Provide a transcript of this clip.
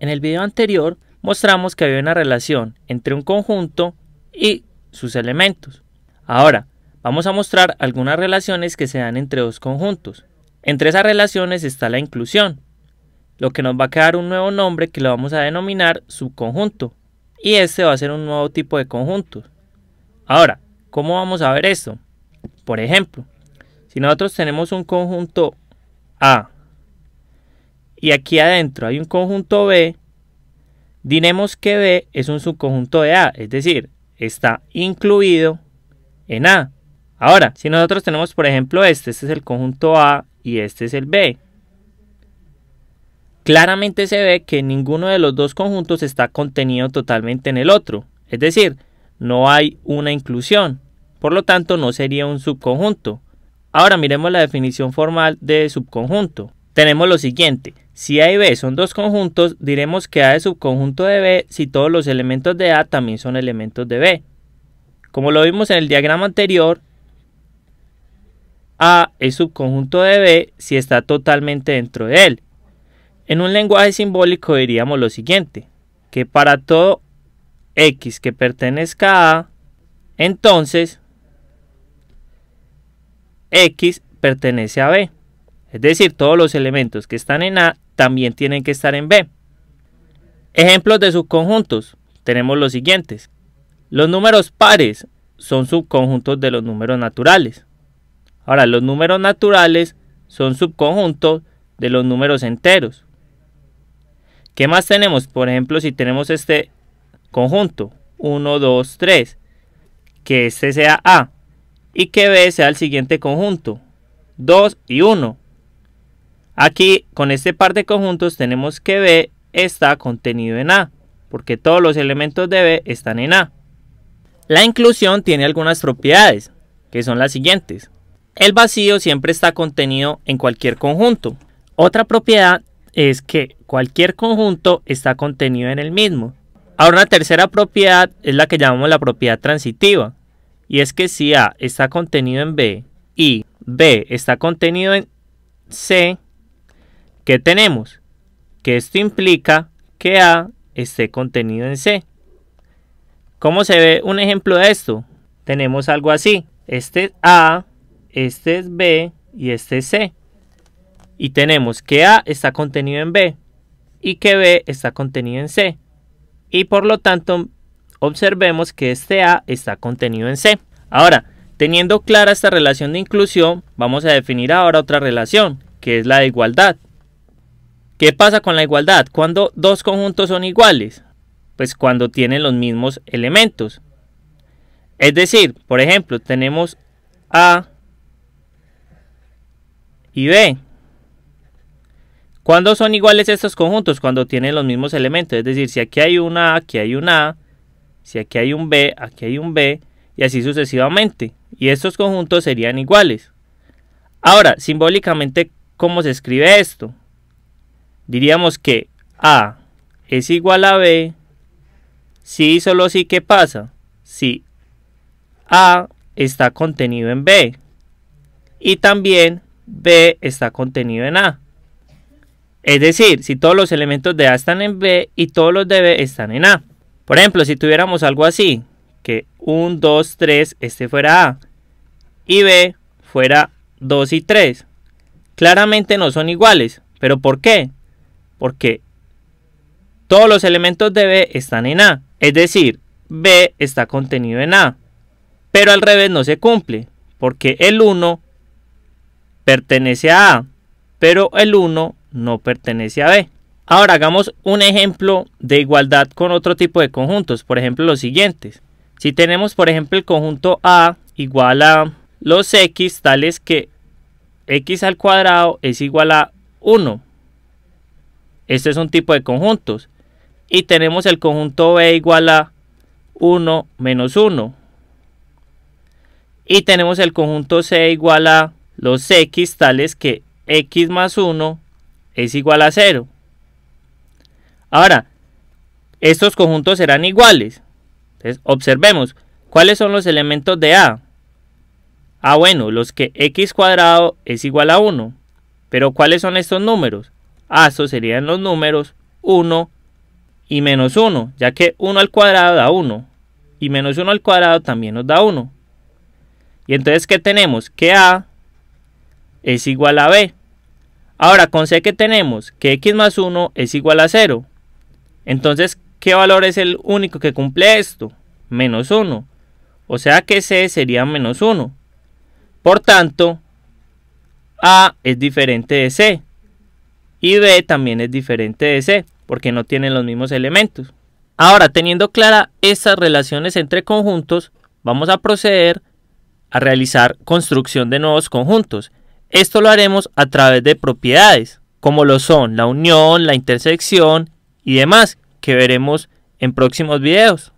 En el video anterior mostramos que había una relación entre un conjunto y sus elementos. Ahora, vamos a mostrar algunas relaciones que se dan entre dos conjuntos. Entre esas relaciones está la inclusión, lo que nos va a quedar un nuevo nombre que lo vamos a denominar subconjunto, y este va a ser un nuevo tipo de conjunto. Ahora, ¿cómo vamos a ver esto? Por ejemplo, si nosotros tenemos un conjunto A y aquí adentro hay un conjunto B, diremos que B es un subconjunto de A, es decir, está incluido en A. Ahora, si nosotros tenemos, por ejemplo, este, este es el conjunto A y este es el B. Claramente se ve que ninguno de los dos conjuntos está contenido totalmente en el otro, es decir, no hay una inclusión, por lo tanto no sería un subconjunto. Ahora miremos la definición formal de subconjunto. Tenemos lo siguiente, si A y B son dos conjuntos, diremos que A es subconjunto de B si todos los elementos de A también son elementos de B. Como lo vimos en el diagrama anterior, A es subconjunto de B si está totalmente dentro de él. En un lenguaje simbólico diríamos lo siguiente, que para todo X que pertenezca a A, entonces X pertenece a B. Es decir, todos los elementos que están en A también tienen que estar en B. Ejemplos de subconjuntos. Tenemos los siguientes. Los números pares son subconjuntos de los números naturales. Ahora, los números naturales son subconjuntos de los números enteros. ¿Qué más tenemos? Por ejemplo, si tenemos este conjunto 1, 2, 3, que este sea A y que B sea el siguiente conjunto 2 y 1. Aquí con este par de conjuntos tenemos que B está contenido en A, porque todos los elementos de B están en A. La inclusión tiene algunas propiedades, que son las siguientes. El vacío siempre está contenido en cualquier conjunto. Otra propiedad es que cualquier conjunto está contenido en el mismo. Ahora una tercera propiedad es la que llamamos la propiedad transitiva. Y es que si A está contenido en B y B está contenido en C, ¿Qué tenemos? Que esto implica que A esté contenido en C. ¿Cómo se ve un ejemplo de esto? Tenemos algo así. Este es A, este es B y este es C. Y tenemos que A está contenido en B y que B está contenido en C. Y por lo tanto, observemos que este A está contenido en C. Ahora, teniendo clara esta relación de inclusión, vamos a definir ahora otra relación, que es la de igualdad. ¿Qué pasa con la igualdad? Cuando dos conjuntos son iguales, pues cuando tienen los mismos elementos. Es decir, por ejemplo, tenemos A y B. ¿Cuándo son iguales estos conjuntos? Cuando tienen los mismos elementos. Es decir, si aquí hay una A, aquí hay una A, si aquí hay un B, aquí hay un B, y así sucesivamente. Y estos conjuntos serían iguales. Ahora, simbólicamente, ¿cómo se escribe esto? diríamos que A es igual a B si y solo si ¿qué pasa? Si A está contenido en B y también B está contenido en A. Es decir, si todos los elementos de A están en B y todos los de B están en A. Por ejemplo, si tuviéramos algo así, que 1, 2, 3, este fuera A y B fuera 2 y 3. Claramente no son iguales, pero ¿por qué? porque todos los elementos de B están en A, es decir, B está contenido en A, pero al revés no se cumple, porque el 1 pertenece a A, pero el 1 no pertenece a B. Ahora hagamos un ejemplo de igualdad con otro tipo de conjuntos, por ejemplo los siguientes. Si tenemos por ejemplo el conjunto A igual a los x tales que x al cuadrado es igual a 1. Este es un tipo de conjuntos. Y tenemos el conjunto B igual a 1 menos 1. Y tenemos el conjunto C igual a los X tales que X más 1 es igual a 0. Ahora, estos conjuntos serán iguales. Entonces, observemos, ¿cuáles son los elementos de A? Ah, bueno, los que x cuadrado es igual a 1. Pero ¿cuáles son estos números? ASO ah, serían los números 1 y menos 1, ya que 1 al cuadrado da 1 y menos 1 al cuadrado también nos da 1. Y entonces, ¿qué tenemos? Que A es igual a B. Ahora, con C que tenemos que X más 1 es igual a 0. Entonces, ¿qué valor es el único que cumple esto? Menos 1. O sea que C sería menos 1. Por tanto, A es diferente de C y B también es diferente de C, porque no tienen los mismos elementos. Ahora, teniendo clara estas relaciones entre conjuntos, vamos a proceder a realizar construcción de nuevos conjuntos. Esto lo haremos a través de propiedades, como lo son la unión, la intersección y demás, que veremos en próximos videos.